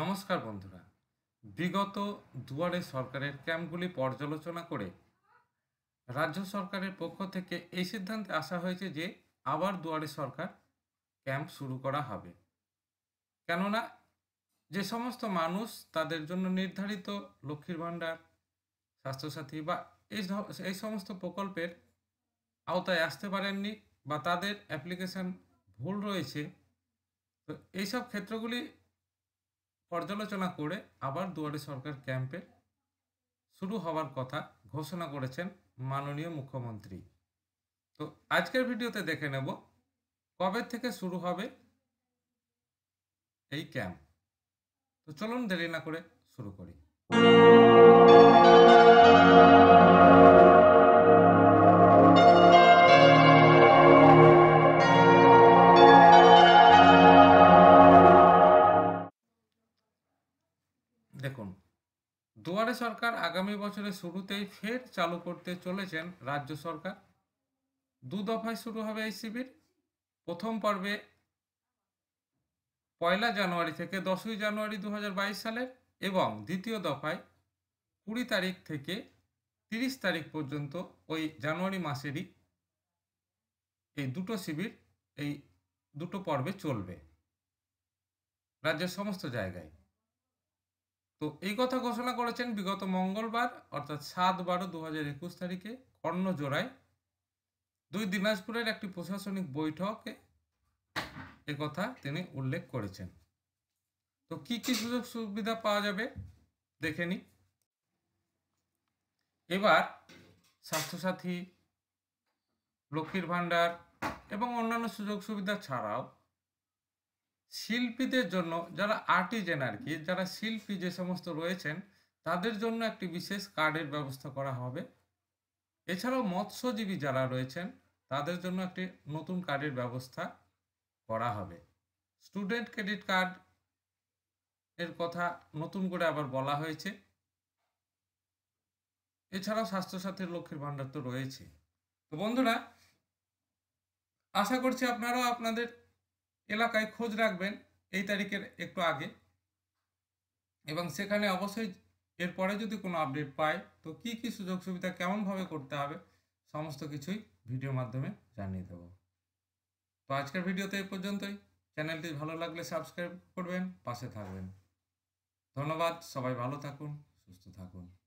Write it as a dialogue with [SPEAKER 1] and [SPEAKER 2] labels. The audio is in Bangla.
[SPEAKER 1] নমস্কার বন্ধুরা বিগত দুয়ারে সরকারের ক্যাম্পগুলি পর্যালোচনা করে রাজ্য সরকারের পক্ষ থেকে এই সিদ্ধান্তে আসা হয়েছে যে আবার দুয়ারে সরকার ক্যাম্প শুরু করা হবে কেননা যে সমস্ত মানুষ তাদের জন্য নির্ধারিত লক্ষ্মীর ভাণ্ডার স্বাস্থ্যসাথী বা এই এই সমস্ত প্রকল্পের আওতায় আসতে পারেননি বা তাদের অ্যাপ্লিকেশান ভুল রয়েছে তো এইসব ক্ষেত্রগুলি পর্যালোচনা করে আবার দুয়ারে সরকার ক্যাম্পে শুরু হওয়ার কথা ঘোষণা করেছেন মাননীয় মুখ্যমন্ত্রী তো আজকের ভিডিওতে দেখে নেব কবে থেকে শুরু হবে এই ক্যাম্প তো চলুন দেরি না করে শুরু করি দুয়ারে সরকার আগামী বছরের শুরুতেই ফের চালু করতে চলেছেন রাজ্য সরকার দু দফায় শুরু হবে এই শিবির প্রথম পর্বে পয়লা জানুয়ারি থেকে দশই জানুয়ারি দু সালের এবং দ্বিতীয় দফায় কুড়ি তারিখ থেকে তিরিশ তারিখ পর্যন্ত ওই জানুয়ারি মাসেরই এই দুটো শিবির এই দুটো পর্বে চলবে রাজ্যের সমস্ত জায়গায় তো এই কথা ঘোষণা করেছেন বিগত মঙ্গলবার অর্থাৎ সাত বারো দু হাজার একুশ তারিখে কর্ণজোড়ায় দুই দিনাজপুরের একটি প্রশাসনিক বৈঠকে কথা তিনি উল্লেখ করেছেন তো কি কি সুযোগ সুবিধা পাওয়া যাবে দেখে নি এবার স্বাস্থ্যসাথী লক্ষ্মীর ভাণ্ডার এবং অন্যান্য সুযোগ সুবিধা ছাড়াও শিল্পীদের জন্য যারা আর্টিজেন আর কি যারা শিল্পী যে সমস্ত রয়েছেন তাদের জন্য একটি বিশেষ কার্ডের ব্যবস্থা করা হবে এছাড়াও মৎস্যজীবী যারা রয়েছেন তাদের জন্য একটি নতুন কার্ডের ব্যবস্থা করা হবে স্টুডেন্ট ক্রেডিট কার্ড এর কথা নতুন করে আবার বলা হয়েছে এছাড়াও স্বাস্থ্যসাথীর লক্ষ্যের ভাণ্ডার তো রয়েছে তো বন্ধুরা আশা করছি আপনারাও আপনাদের এলাকায় খোঁজ রাখবেন এই তারিখের একটু আগে এবং সেখানে অবশ্যই এরপরে যদি কোনো আপডেট পায় তো কি কি সুযোগ সুবিধা কেমনভাবে করতে হবে সমস্ত কিছুই ভিডিও মাধ্যমে জানিয়ে দেব তো আজকের ভিডিওতে এই পর্যন্তই চ্যানেলটি ভালো লাগলে সাবস্ক্রাইব করবেন পাশে থাকবেন ধন্যবাদ সবাই ভালো থাকুন সুস্থ থাকুন